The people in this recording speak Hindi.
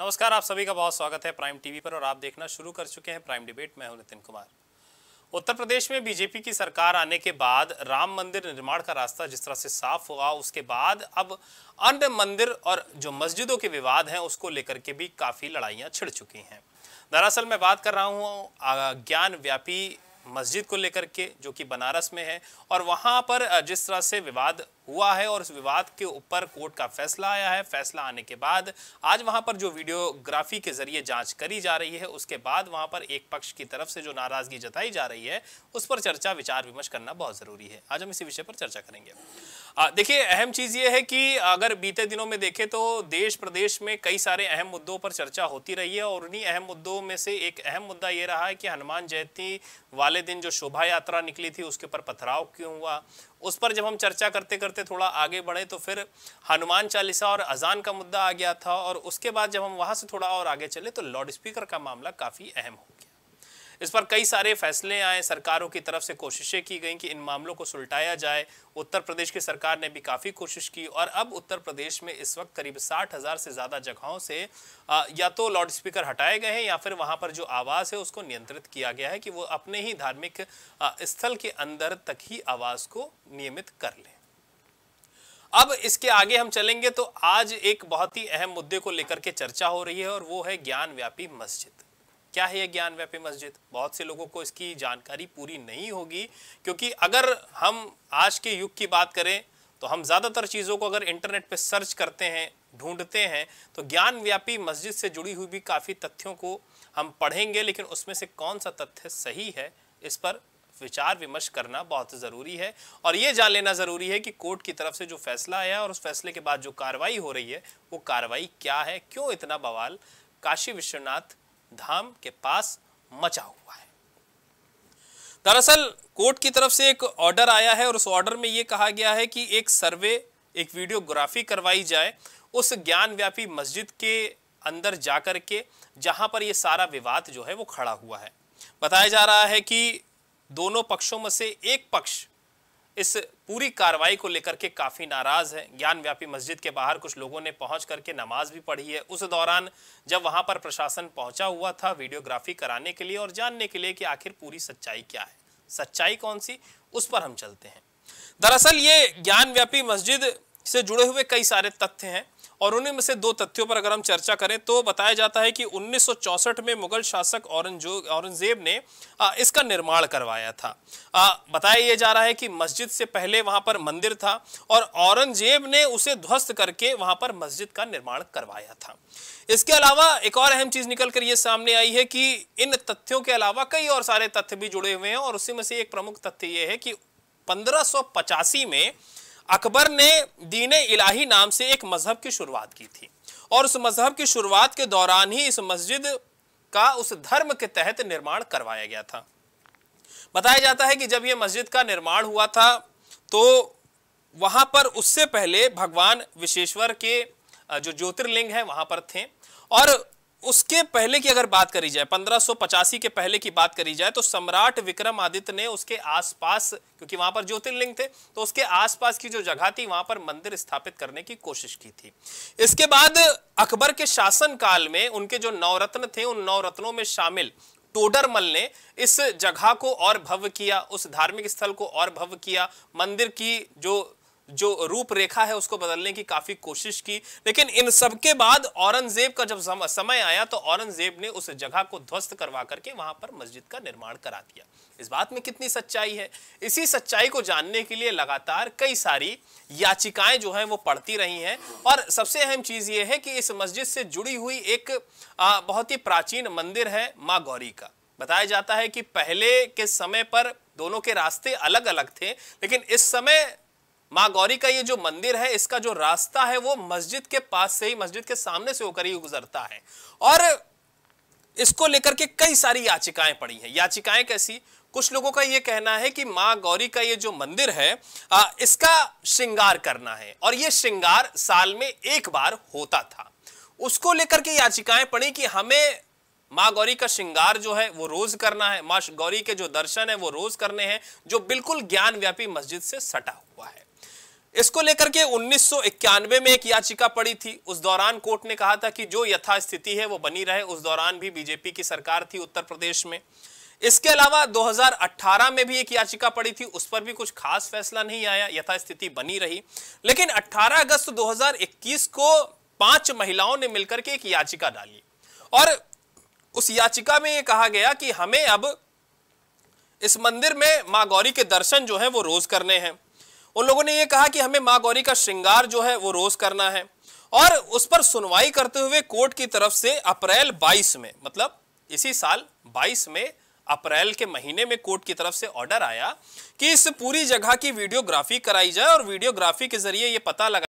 नमस्कार आप सभी का बहुत स्वागत है प्राइम टीवी पर और आप देखना शुरू कर चुके हैं प्राइम डिबेट मैं हूं नितिन कुमार उत्तर प्रदेश में बीजेपी की सरकार आने के बाद राम मंदिर निर्माण का रास्ता जिस तरह से साफ हुआ उसके बाद अब अन्य मंदिर और जो मस्जिदों के विवाद हैं उसको लेकर के भी काफ़ी लड़ाइयाँ छिड़ चुकी हैं दरअसल मैं बात कर रहा हूँ ज्ञान व्यापी मस्जिद को लेकर के जो कि बनारस में है और वहाँ पर जिस तरह से विवाद हुआ है और उस विवाद के ऊपर कोर्ट का फैसला आया है फैसला आने के बाद आज वहाँ पर जो वीडियोग्राफी के जरिए जांच करी जा रही है उसके बाद वहाँ पर एक पक्ष की तरफ से जो नाराजगी जताई जा रही है उस पर चर्चा विचार विमर्श करना बहुत ज़रूरी है आज हम इसी विषय पर चर्चा करेंगे देखिए अहम चीज़ ये है कि अगर बीते दिनों में देखें तो देश प्रदेश में कई सारे अहम मुद्दों पर चर्चा होती रही है और उन्हीं अहम मुद्दों में से एक अहम मुद्दा ये रहा है कि हनुमान जयंती वाले दिन जो शोभा यात्रा निकली थी उसके ऊपर पथराव क्यों हुआ उस पर जब हम चर्चा करते करते थोड़ा आगे बढ़े तो फिर हनुमान चालीसा और अजान का मुद्दा आ गया था और उसके बाद जब हम वहाँ से थोड़ा और आगे चले तो लाउड स्पीकर का मामला काफ़ी अहम हो गया इस पर कई सारे फैसले आए सरकारों की तरफ से कोशिशें की गई कि इन मामलों को सुलटाया जाए उत्तर प्रदेश की सरकार ने भी काफ़ी कोशिश की और अब उत्तर प्रदेश में इस वक्त करीब साठ हज़ार से ज़्यादा जगहों से आ, या तो लाउड स्पीकर हटाए गए हैं या फिर वहाँ पर जो आवाज़ है उसको नियंत्रित किया गया है कि वो अपने ही धार्मिक स्थल के अंदर तक ही आवाज़ को नियमित कर लें अब इसके आगे हम चलेंगे तो आज एक बहुत ही अहम मुद्दे को लेकर के चर्चा हो रही है और वो है ज्ञान व्यापी मस्जिद क्या है ये ज्ञान व्यापी मस्जिद बहुत से लोगों को इसकी जानकारी पूरी नहीं होगी क्योंकि अगर हम आज के युग की बात करें तो हम ज़्यादातर चीज़ों को अगर इंटरनेट पर सर्च करते हैं ढूंढते हैं तो ज्ञान व्यापी मस्जिद से जुड़ी हुई भी काफ़ी तथ्यों को हम पढ़ेंगे लेकिन उसमें से कौन सा तथ्य सही है इस पर विचार विमर्श करना बहुत ज़रूरी है और ये जान लेना ज़रूरी है कि कोर्ट की तरफ से जो फैसला आया और उस फैसले के बाद जो कार्रवाई हो रही है वो कार्रवाई क्या है क्यों इतना बवाल काशी विश्वनाथ धाम के पास मचा हुआ है दरअसल कोर्ट की तरफ से एक ऑर्डर आया है और उस ऑर्डर में यह कहा गया है कि एक सर्वे एक वीडियोग्राफी करवाई जाए उस ज्ञानव्यापी मस्जिद के अंदर जाकर के जहां पर यह सारा विवाद जो है वो खड़ा हुआ है बताया जा रहा है कि दोनों पक्षों में से एक पक्ष इस पूरी कार्रवाई को लेकर के काफ़ी नाराज़ हैं ज्ञान व्यापी मस्जिद के बाहर कुछ लोगों ने पहुंच करके नमाज भी पढ़ी है उस दौरान जब वहां पर प्रशासन पहुंचा हुआ था वीडियोग्राफी कराने के लिए और जानने के लिए कि आखिर पूरी सच्चाई क्या है सच्चाई कौन सी उस पर हम चलते हैं दरअसल ये ज्ञान मस्जिद से जुड़े हुए कई सारे तथ्य हैं और उन्हीं में से दो तथ्यों पर अगर हम चर्चा करें तो बताया जाता है कि 1964 में मुगल शासक औरंगजेब औरंगजेब ने इसका निर्माण करवाया था बताया यह जा रहा है कि मस्जिद से पहले वहां पर मंदिर था और औरंगजेब ने उसे ध्वस्त करके वहां पर मस्जिद का निर्माण करवाया था इसके अलावा एक और अहम चीज निकल कर ये सामने आई है कि इन तथ्यों के अलावा कई और सारे तथ्य भी जुड़े हुए हैं और उसी में से एक प्रमुख तथ्य ये है कि पंद्रह में अकबर ने दीन इलाही नाम से एक मज़हब की शुरुआत की थी और उस मज़हब की शुरुआत के दौरान ही इस मस्जिद का उस धर्म के तहत निर्माण करवाया गया था बताया जाता है कि जब ये मस्जिद का निर्माण हुआ था तो वहां पर उससे पहले भगवान विशेश्वर के जो ज्योतिर्लिंग है वहां पर थे और उसके पहले की अगर बात करी जाए पंद्रह के पहले की बात करी जाए तो सम्राट विक्रमादित्य ने उसके आसपास क्योंकि वहां पर ज्योतिर्लिंग थे तो उसके आसपास की जो जगह थी वहां पर मंदिर स्थापित करने की कोशिश की थी इसके बाद अकबर के शासन काल में उनके जो नवरत्न थे उन नवरत्नों में शामिल टोडरमल ने इस जगह को और भव्य किया उस धार्मिक स्थल को और भव्य किया मंदिर की जो जो रूपरेखा है उसको बदलने की काफी कोशिश की लेकिन इन सबके बाद औरंगजेब का जब समय आया तो औरंगजेब ने उस जगह को ध्वस्त करवा करके वहां पर मस्जिद का निर्माण करा दिया इस बात में कितनी सच्चाई है इसी सच्चाई को जानने के लिए लगातार कई सारी याचिकाएं जो हैं वो पढ़ती रही हैं और सबसे अहम चीज ये है कि इस मस्जिद से जुड़ी हुई एक बहुत ही प्राचीन मंदिर है माँ गौरी का बताया जाता है कि पहले के समय पर दोनों के रास्ते अलग अलग थे लेकिन इस समय माँ गौरी का ये जो मंदिर है इसका जो रास्ता है वो मस्जिद के पास से ही मस्जिद के सामने से होकर ही गुजरता है और इसको लेकर के कई सारी याचिकाएं पड़ी हैं याचिकाएं कैसी कुछ लोगों का ये कहना है कि माँ गौरी का ये जो मंदिर है आ, इसका श्रृंगार करना है और ये श्रृंगार साल में एक बार होता था उसको लेकर के याचिकाएं पड़ी कि हमें माँ गौरी का श्रृंगार जो है वो रोज करना है माँ गौरी के जो दर्शन है वो रोज करने हैं जो बिल्कुल ज्ञान व्यापी मस्जिद से सटा हुआ है इसको लेकर के 1991 में एक याचिका पड़ी थी उस दौरान कोर्ट ने कहा था कि जो यथास्थिति है वो बनी रहे उस दौरान भी बीजेपी की सरकार थी उत्तर प्रदेश में इसके अलावा 2018 में भी एक याचिका पड़ी थी उस पर भी कुछ खास फैसला नहीं आया यथास्थिति बनी रही लेकिन 18 अगस्त 2021 को पांच महिलाओं ने मिलकर के एक याचिका डाली और उस याचिका में यह कहा गया कि हमें अब इस मंदिर में माँ गौरी के दर्शन जो है वो रोज करने हैं उन लोगों ने यह कहा कि हमें माँ गौरी का श्रृंगार जो है वो रोज करना है और उस पर सुनवाई करते हुए कोर्ट की तरफ से अप्रैल 22 में मतलब इसी साल 22 में अप्रैल के महीने में कोर्ट की तरफ से ऑर्डर आया कि इस पूरी जगह की वीडियोग्राफी कराई जाए और वीडियोग्राफी के जरिए यह पता लगा